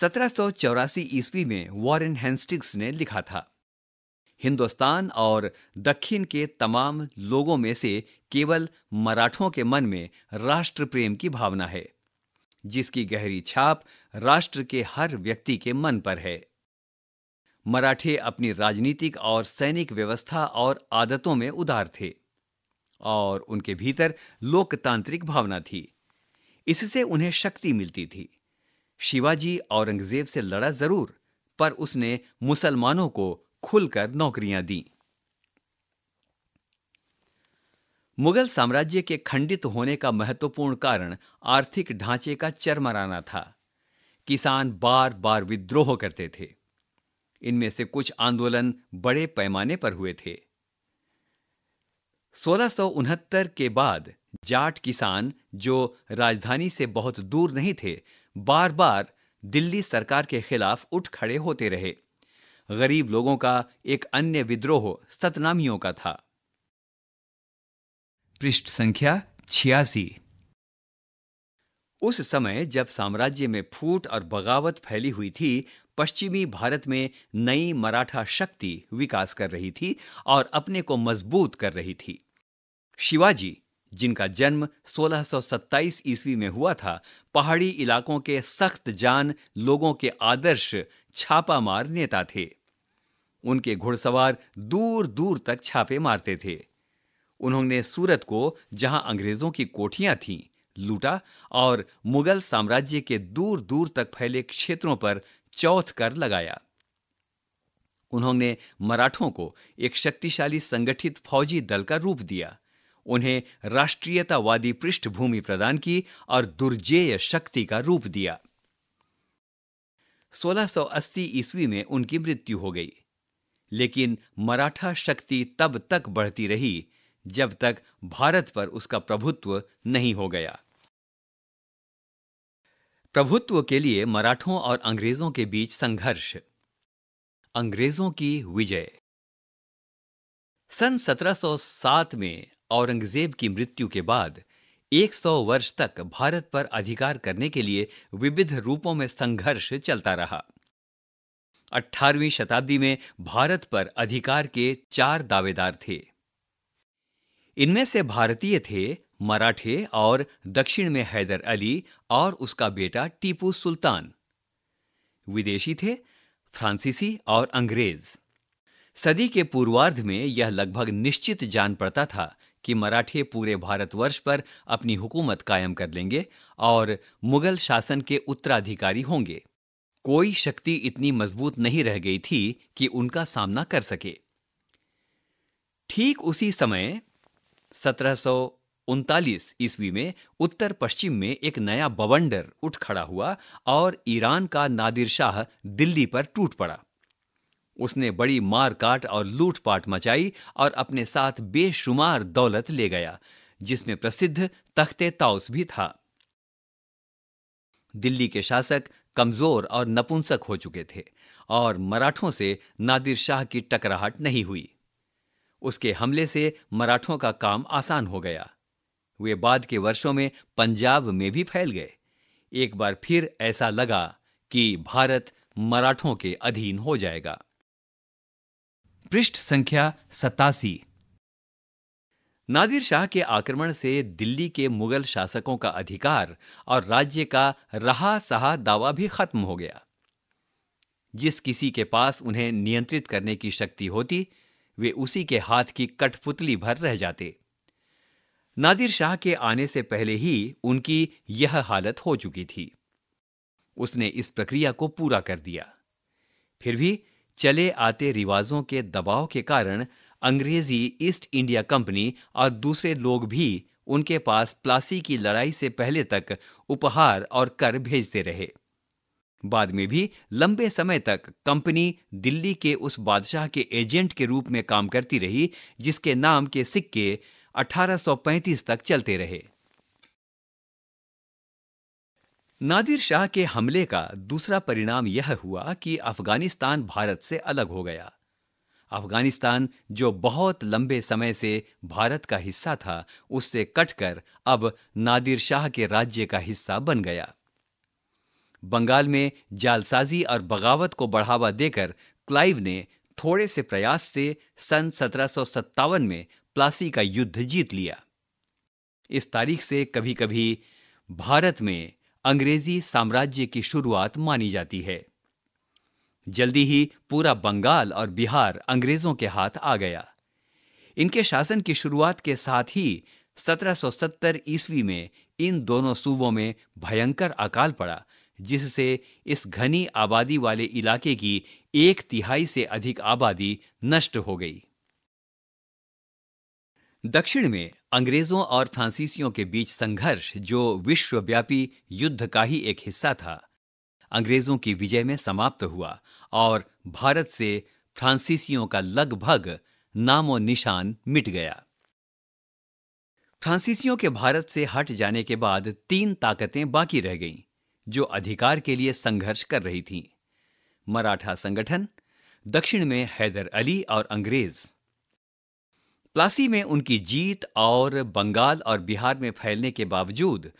सत्रह सौ चौरासी ईस्वी में वॉरेन हेंस्टिक्स ने लिखा था हिंदुस्तान और दक्षिण के तमाम लोगों में से केवल मराठों के मन में राष्ट्र प्रेम की भावना है जिसकी गहरी छाप राष्ट्र के हर व्यक्ति के मन पर है मराठे अपनी राजनीतिक और सैनिक व्यवस्था और आदतों में उदार थे और उनके भीतर लोकतांत्रिक भावना थी इससे उन्हें शक्ति मिलती थी शिवाजी औरंगजेब से लड़ा जरूर पर उसने मुसलमानों को खुलकर नौकरियां दी मुगल साम्राज्य के खंडित होने का महत्वपूर्ण कारण आर्थिक ढांचे का चरमराना था किसान बार बार विद्रोह करते थे इनमें से कुछ आंदोलन बड़े पैमाने पर हुए थे सोलह के बाद जाट किसान जो राजधानी से बहुत दूर नहीं थे बार बार दिल्ली सरकार के खिलाफ उठ खड़े होते रहे गरीब लोगों का एक अन्य विद्रोह सतनामियों का था पृष्ठ संख्या छियासी उस समय जब साम्राज्य में फूट और बगावत फैली हुई थी पश्चिमी भारत में नई मराठा शक्ति विकास कर रही थी और अपने को मजबूत कर रही थी शिवाजी जिनका जन्म 1627 ईस्वी में हुआ था पहाड़ी इलाकों के सख्त जान लोगों के आदर्श छापामार नेता थे उनके घुड़सवार दूर दूर तक छापे मारते थे उन्होंने सूरत को जहां अंग्रेजों की कोठियां थीं लूटा और मुगल साम्राज्य के दूर दूर तक फैले क्षेत्रों पर चौथ कर लगाया उन्होंने मराठों को एक शक्तिशाली संगठित फौजी दल का रूप दिया उन्हें राष्ट्रीयतावादी पृष्ठभूमि प्रदान की और दुर्जेय शक्ति का रूप दिया 1680 ईस्वी में उनकी मृत्यु हो गई लेकिन मराठा शक्ति तब तक बढ़ती रही जब तक भारत पर उसका प्रभुत्व नहीं हो गया प्रभुत्व के लिए मराठों और अंग्रेजों के बीच संघर्ष अंग्रेजों की विजय सन 1707 में औरंगजेब की मृत्यु के बाद 100 वर्ष तक भारत पर अधिकार करने के लिए विविध रूपों में संघर्ष चलता रहा 18वीं शताब्दी में भारत पर अधिकार के चार दावेदार थे इनमें से भारतीय थे मराठे और दक्षिण में हैदर अली और उसका बेटा टीपू सुल्तान विदेशी थे फ्रांसीसी और अंग्रेज सदी के पूर्वार्ध में यह लगभग निश्चित जान पड़ता था कि मराठे पूरे भारतवर्ष पर अपनी हुकूमत कायम कर लेंगे और मुगल शासन के उत्तराधिकारी होंगे कोई शक्ति इतनी मजबूत नहीं रह गई थी कि उनका सामना कर सके ठीक उसी समय सत्रह उनतालीस ईस्वी में उत्तर पश्चिम में एक नया बवंडर उठ खड़ा हुआ और ईरान का नादिर शाह दिल्ली पर टूट पड़ा उसने बड़ी मार काट और लूटपाट मचाई और अपने साथ बेशुमार दौलत ले गया जिसमें प्रसिद्ध तख्ते ताउस भी था दिल्ली के शासक कमजोर और नपुंसक हो चुके थे और मराठों से नादिर शाह की टकराहट नहीं हुई उसके हमले से मराठों का काम आसान हो गया वे बाद के वर्षों में पंजाब में भी फैल गए एक बार फिर ऐसा लगा कि भारत मराठों के अधीन हो जाएगा पृष्ठ संख्या सतासी नादिर शाह के आक्रमण से दिल्ली के मुगल शासकों का अधिकार और राज्य का रहा सहा दावा भी खत्म हो गया जिस किसी के पास उन्हें नियंत्रित करने की शक्ति होती वे उसी के हाथ की कठपुतली भर रह जाते नादिर शाह के आने से पहले ही उनकी यह हालत हो चुकी थी उसने इस प्रक्रिया को पूरा कर दिया फिर भी चले आते रिवाजों के दबाव के कारण अंग्रेजी ईस्ट इंडिया कंपनी और दूसरे लोग भी उनके पास प्लासी की लड़ाई से पहले तक उपहार और कर भेजते रहे बाद में भी लंबे समय तक कंपनी दिल्ली के उस बादशाह के एजेंट के रूप में काम करती रही जिसके नाम के सिक्के 1835 तक चलते रहे नादिर शाह के हमले का दूसरा परिणाम यह हुआ कि अफगानिस्तान भारत से अलग हो गया अफगानिस्तान जो बहुत लंबे समय से भारत का हिस्सा था उससे कटकर अब नादिर शाह के राज्य का हिस्सा बन गया बंगाल में जालसाजी और बगावत को बढ़ावा देकर क्लाइव ने थोड़े से प्रयास से सन सत्रह में प्लासी का युद्ध जीत लिया इस तारीख से कभी कभी भारत में अंग्रेजी साम्राज्य की शुरुआत मानी जाती है जल्दी ही पूरा बंगाल और बिहार अंग्रेजों के हाथ आ गया इनके शासन की शुरुआत के साथ ही 1770 ईस्वी में इन दोनों सूबों में भयंकर अकाल पड़ा जिससे इस घनी आबादी वाले इलाके की एक तिहाई से अधिक आबादी नष्ट हो गई दक्षिण में अंग्रेजों और फ्रांसीसियों के बीच संघर्ष जो विश्वव्यापी युद्ध का ही एक हिस्सा था अंग्रेजों की विजय में समाप्त हुआ और भारत से फ्रांसीसियों का लगभग नामो निशान मिट गया फ्रांसीसियों के भारत से हट जाने के बाद तीन ताकतें बाकी रह गईं जो अधिकार के लिए संघर्ष कर रही थीं मराठा संगठन दक्षिण में हैदर अली और अंग्रेज प्लासी में उनकी जीत और बंगाल और बिहार में फैलने के बावजूद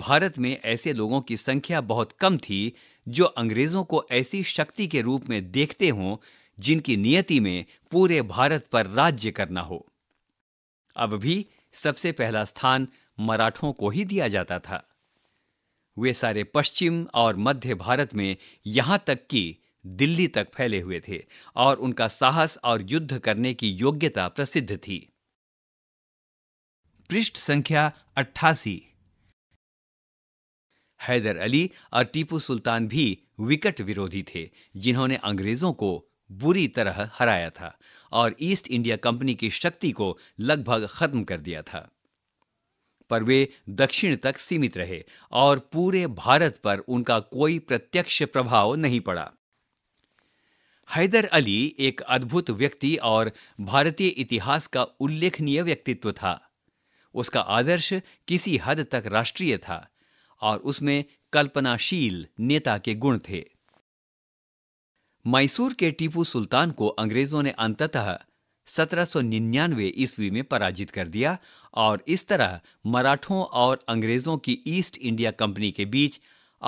भारत में ऐसे लोगों की संख्या बहुत कम थी जो अंग्रेजों को ऐसी शक्ति के रूप में देखते हों जिनकी नियति में पूरे भारत पर राज्य करना हो अब भी सबसे पहला स्थान मराठों को ही दिया जाता था वे सारे पश्चिम और मध्य भारत में यहां तक कि दिल्ली तक फैले हुए थे और उनका साहस और युद्ध करने की योग्यता प्रसिद्ध थी पृष्ठ संख्या अट्ठासी हैदर अली और टीपू सुल्तान भी विकट विरोधी थे जिन्होंने अंग्रेजों को बुरी तरह हराया था और ईस्ट इंडिया कंपनी की शक्ति को लगभग खत्म कर दिया था पर वे दक्षिण तक सीमित रहे और पूरे भारत पर उनका कोई प्रत्यक्ष प्रभाव नहीं पड़ा हैदर अली एक अद्भुत व्यक्ति और भारतीय इतिहास का उल्लेखनीय व्यक्तित्व था उसका आदर्श किसी हद तक राष्ट्रीय था और उसमें कल्पनाशील नेता के गुण थे मैसूर के टीपू सुल्तान को अंग्रेजों ने अंततः 1799 ईस्वी में पराजित कर दिया और इस तरह मराठों और अंग्रेजों की ईस्ट इंडिया कंपनी के बीच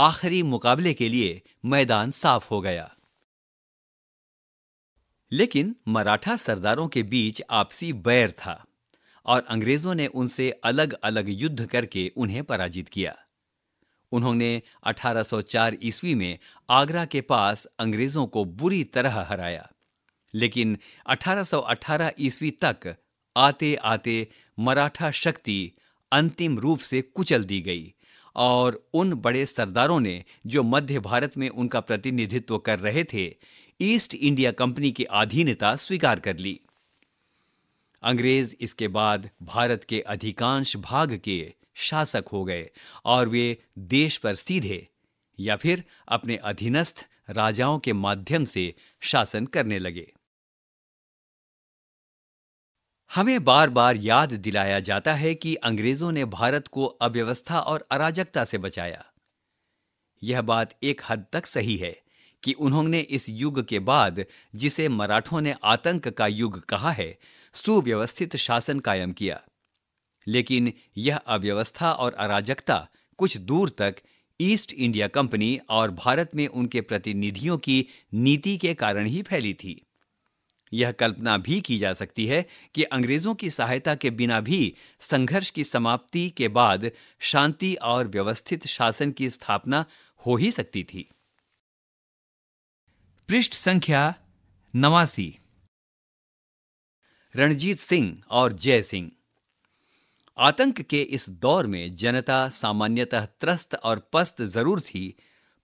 आखिरी मुकाबले के लिए मैदान साफ हो गया लेकिन मराठा सरदारों के बीच आपसी बैर था और अंग्रेजों ने उनसे अलग अलग युद्ध करके उन्हें पराजित किया उन्होंने 1804 ईस्वी में आगरा के पास अंग्रेजों को बुरी तरह हराया लेकिन 1818 ईस्वी तक आते आते मराठा शक्ति अंतिम रूप से कुचल दी गई और उन बड़े सरदारों ने जो मध्य भारत में उनका प्रतिनिधित्व कर रहे थे ईस्ट इंडिया कंपनी की अधीनता स्वीकार कर ली अंग्रेज इसके बाद भारत के अधिकांश भाग के शासक हो गए और वे देश पर सीधे या फिर अपने अधीनस्थ राजाओं के माध्यम से शासन करने लगे हमें बार बार याद दिलाया जाता है कि अंग्रेजों ने भारत को अव्यवस्था और अराजकता से बचाया यह बात एक हद तक सही है कि उन्होंने इस युग के बाद जिसे मराठों ने आतंक का युग कहा है सुव्यवस्थित शासन कायम किया लेकिन यह अव्यवस्था और अराजकता कुछ दूर तक ईस्ट इंडिया कंपनी और भारत में उनके प्रतिनिधियों की नीति के कारण ही फैली थी यह कल्पना भी की जा सकती है कि अंग्रेजों की सहायता के बिना भी संघर्ष की समाप्ति के बाद शांति और व्यवस्थित शासन की स्थापना हो ही सकती थी पृष्ठ संख्या नवासी रणजीत सिंह और जय सिंह आतंक के इस दौर में जनता सामान्यतः त्रस्त और पस्त जरूर थी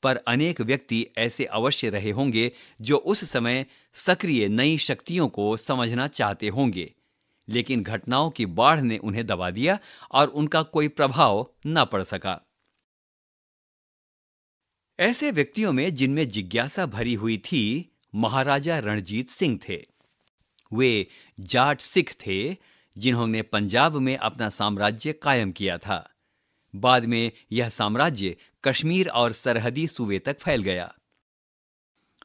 पर अनेक व्यक्ति ऐसे अवश्य रहे होंगे जो उस समय सक्रिय नई शक्तियों को समझना चाहते होंगे लेकिन घटनाओं की बाढ़ ने उन्हें दबा दिया और उनका कोई प्रभाव न पड़ सका ऐसे व्यक्तियों में जिनमें जिज्ञासा भरी हुई थी महाराजा रणजीत सिंह थे वे जाट सिख थे जिन्होंने पंजाब में अपना साम्राज्य कायम किया था बाद में यह साम्राज्य कश्मीर और सरहदी सूबे तक फैल गया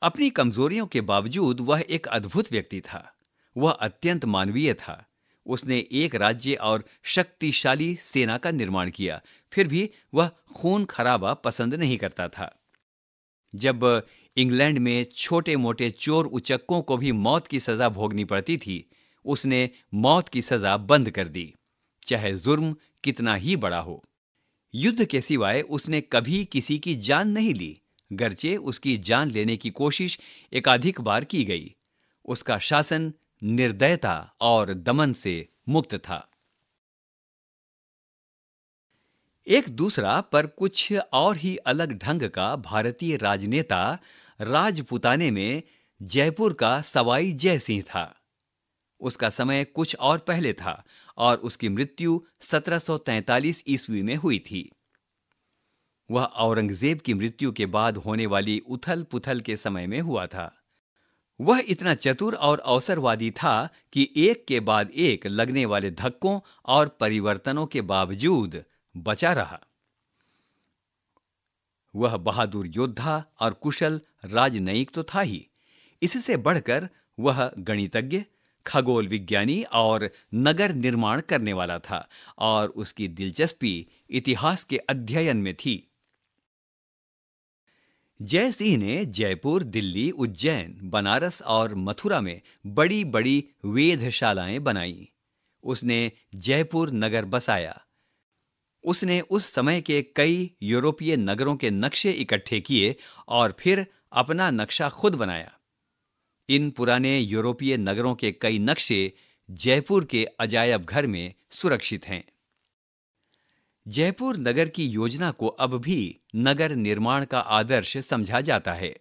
अपनी कमजोरियों के बावजूद वह एक अद्भुत व्यक्ति था वह अत्यंत मानवीय था उसने एक राज्य और शक्तिशाली सेना का निर्माण किया फिर भी वह खून खराबा पसंद नहीं करता था जब इंग्लैंड में छोटे मोटे चोर उचक्कों को भी मौत की सजा भोगनी पड़ती थी उसने मौत की सजा बंद कर दी चाहे जुर्म कितना ही बड़ा हो युद्ध के सिवाय उसने कभी किसी की जान नहीं ली गर्चे उसकी जान लेने की कोशिश एकाधिक बार की गई उसका शासन निर्दयता और दमन से मुक्त था एक दूसरा पर कुछ और ही अलग ढंग का भारतीय राजनेता राजपुताने में जयपुर का सवाई जय सिंह था उसका समय कुछ और पहले था और उसकी मृत्यु 1743 ईस्वी में हुई थी वह औरंगजेब की मृत्यु के बाद होने वाली उथल पुथल के समय में हुआ था वह इतना चतुर और अवसरवादी था कि एक के बाद एक लगने वाले धक्कों और परिवर्तनों के बावजूद बचा रहा वह बहादुर योद्धा और कुशल राजनयिक तो था ही इससे बढ़कर वह गणितज्ञ खगोल विज्ञानी और नगर निर्माण करने वाला था और उसकी दिलचस्पी इतिहास के अध्ययन में थी जय सिंह ने जयपुर दिल्ली उज्जैन बनारस और मथुरा में बड़ी बड़ी वेधशालाएं बनाई उसने जयपुर नगर बसाया उसने उस समय के कई यूरोपीय नगरों के नक्शे इकट्ठे किए और फिर अपना नक्शा खुद बनाया इन पुराने यूरोपीय नगरों के कई नक्शे जयपुर के अजायब घर में सुरक्षित हैं जयपुर नगर की योजना को अब भी नगर निर्माण का आदर्श समझा जाता है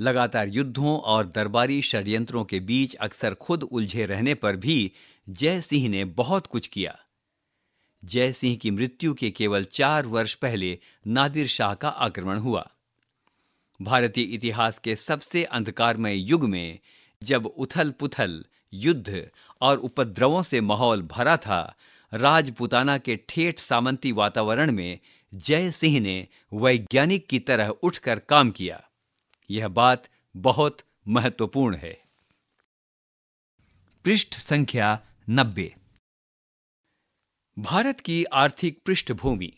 लगातार युद्धों और दरबारी षड्यंत्रों के बीच अक्सर खुद उलझे रहने पर भी जय सिंह ने बहुत कुछ किया जय सिंह की मृत्यु के केवल चार वर्ष पहले नादिर शाह का आक्रमण हुआ भारतीय इतिहास के सबसे अंधकारमय युग में जब उथल पुथल युद्ध और उपद्रवों से माहौल भरा था राजपुताना के ठेठ सामंती वातावरण में जय सिंह ने वैज्ञानिक की तरह उठकर काम किया यह बात बहुत महत्वपूर्ण है पृष्ठ संख्या नब्बे भारत की आर्थिक पृष्ठभूमि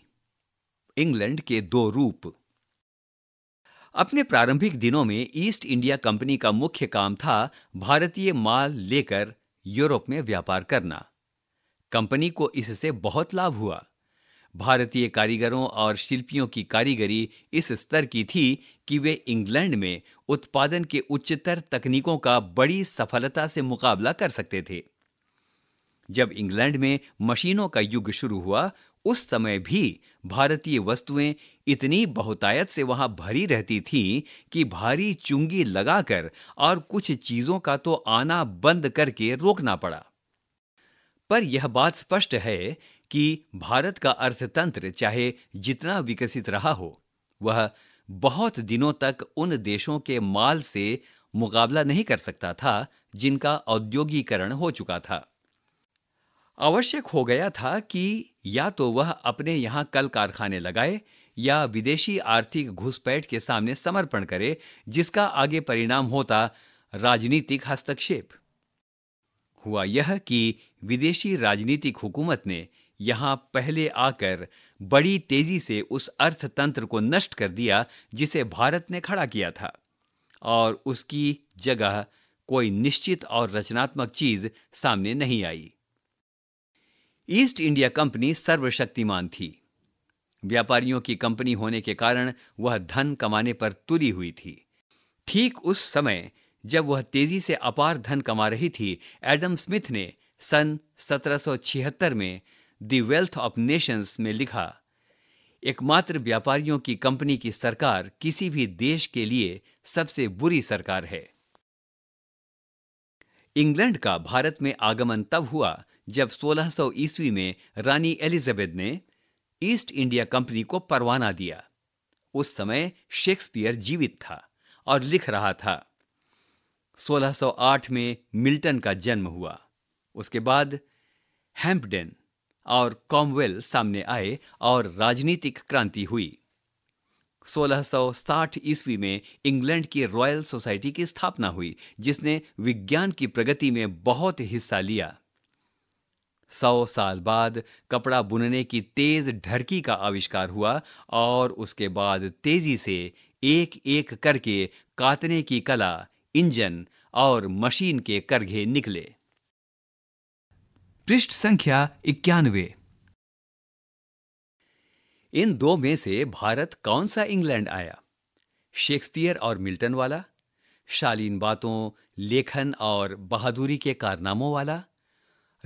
इंग्लैंड के दो रूप अपने प्रारंभिक दिनों में ईस्ट इंडिया कंपनी का मुख्य काम था भारतीय माल लेकर यूरोप में व्यापार करना कंपनी को इससे बहुत लाभ हुआ भारतीय कारीगरों और शिल्पियों की कारीगरी इस स्तर की थी कि वे इंग्लैंड में उत्पादन के उच्चतर तकनीकों का बड़ी सफलता से मुकाबला कर सकते थे जब इंग्लैंड में मशीनों का युग शुरू हुआ उस समय भी भारतीय वस्तुएं इतनी बहुतायत से वहां भरी रहती थीं कि भारी चुंगी लगाकर और कुछ चीजों का तो आना बंद करके रोकना पड़ा पर यह बात स्पष्ट है कि भारत का अर्थतंत्र चाहे जितना विकसित रहा हो वह बहुत दिनों तक उन देशों के माल से मुकाबला नहीं कर सकता था जिनका औद्योगिकरण हो चुका था आवश्यक हो गया था कि या तो वह अपने यहाँ कल कारखाने लगाए या विदेशी आर्थिक घुसपैठ के सामने समर्पण करे जिसका आगे परिणाम होता राजनीतिक हस्तक्षेप हुआ यह कि विदेशी राजनीतिक हुकूमत ने यहां पहले आकर बड़ी तेजी से उस अर्थतंत्र को नष्ट कर दिया जिसे भारत ने खड़ा किया था और उसकी जगह कोई निश्चित और रचनात्मक चीज सामने नहीं आई ईस्ट इंडिया कंपनी सर्वशक्तिमान थी व्यापारियों की कंपनी होने के कारण वह धन कमाने पर तुली हुई थी ठीक उस समय जब वह तेजी से अपार धन कमा रही थी एडम स्मिथ ने सन 1776 में द वेल्थ ऑफ नेशंस में लिखा एकमात्र व्यापारियों की कंपनी की सरकार किसी भी देश के लिए सबसे बुरी सरकार है इंग्लैंड का भारत में आगमन तब हुआ जब 1600 ईस्वी में रानी एलिजाबेथ ने ईस्ट इंडिया कंपनी को परवाना दिया उस समय शेक्सपियर जीवित था और लिख रहा था 1608 में मिल्टन का जन्म हुआ उसके बाद हैम्पडेन और कॉमवेल सामने आए और राजनीतिक क्रांति हुई 1660 ईस्वी में इंग्लैंड की रॉयल सोसाइटी की स्थापना हुई जिसने विज्ञान की प्रगति में बहुत हिस्सा लिया सौ साल बाद कपड़ा बुनने की तेज ढरकी का आविष्कार हुआ और उसके बाद तेजी से एक एक करके कातने की कला इंजन और मशीन के करघे निकले पृष्ठ संख्या इक्यानवे इन दो में से भारत कौन सा इंग्लैंड आया शेक्सपियर और मिल्टन वाला शालीन बातों लेखन और बहादुरी के कारनामों वाला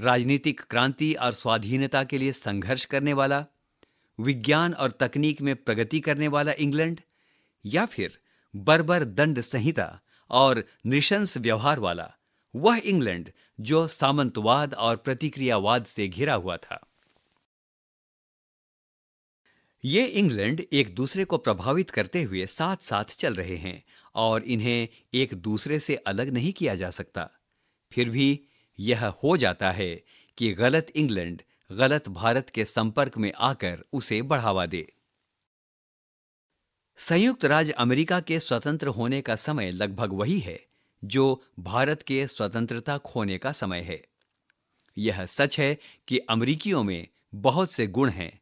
राजनीतिक क्रांति और स्वाधीनता के लिए संघर्ष करने वाला विज्ञान और तकनीक में प्रगति करने वाला इंग्लैंड या फिर बर्बर दंड संहिता और निशंस व्यवहार वाला वह इंग्लैंड जो सामंतवाद और प्रतिक्रियावाद से घिरा हुआ था ये इंग्लैंड एक दूसरे को प्रभावित करते हुए साथ साथ चल रहे हैं और इन्हें एक दूसरे से अलग नहीं किया जा सकता फिर भी यह हो जाता है कि गलत इंग्लैंड गलत भारत के संपर्क में आकर उसे बढ़ावा दे संयुक्त राज्य अमेरिका के स्वतंत्र होने का समय लगभग वही है जो भारत के स्वतंत्रता खोने का समय है यह सच है कि अमरीकियों में बहुत से गुण हैं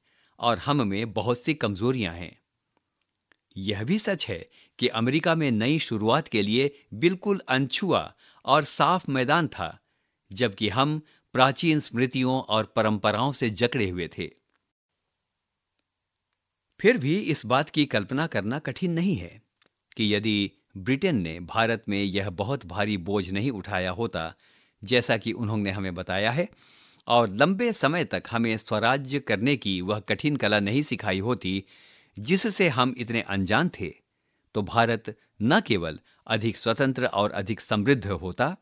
और हम में बहुत सी कमजोरियां हैं यह भी सच है कि अमेरिका में नई शुरुआत के लिए बिल्कुल अनछुआ और साफ मैदान था जबकि हम प्राचीन स्मृतियों और परंपराओं से जकड़े हुए थे फिर भी इस बात की कल्पना करना कठिन नहीं है कि यदि ब्रिटेन ने भारत में यह बहुत भारी बोझ नहीं उठाया होता जैसा कि उन्होंने हमें बताया है और लंबे समय तक हमें स्वराज्य करने की वह कठिन कला नहीं सिखाई होती जिससे हम इतने अनजान थे तो भारत न केवल अधिक स्वतंत्र और अधिक समृद्ध होता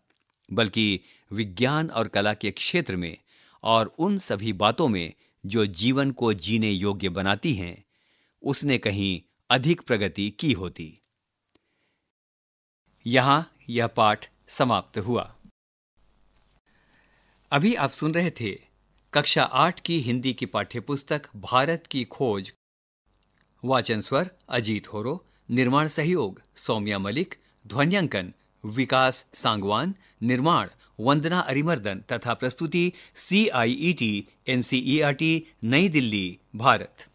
बल्कि विज्ञान और कला के क्षेत्र में और उन सभी बातों में जो जीवन को जीने योग्य बनाती हैं उसने कहीं अधिक प्रगति की होती यहां यह पाठ समाप्त हुआ अभी आप सुन रहे थे कक्षा आठ की हिंदी की पाठ्यपुस्तक भारत की खोज वाचन स्वर अजीत होरो निर्माण सहयोग सौम्या मलिक ध्वनियांकन विकास सांगवान निर्माण वंदना अरिमर्दन तथा प्रस्तुति C I E T N C E R T Nai Delhi Bharat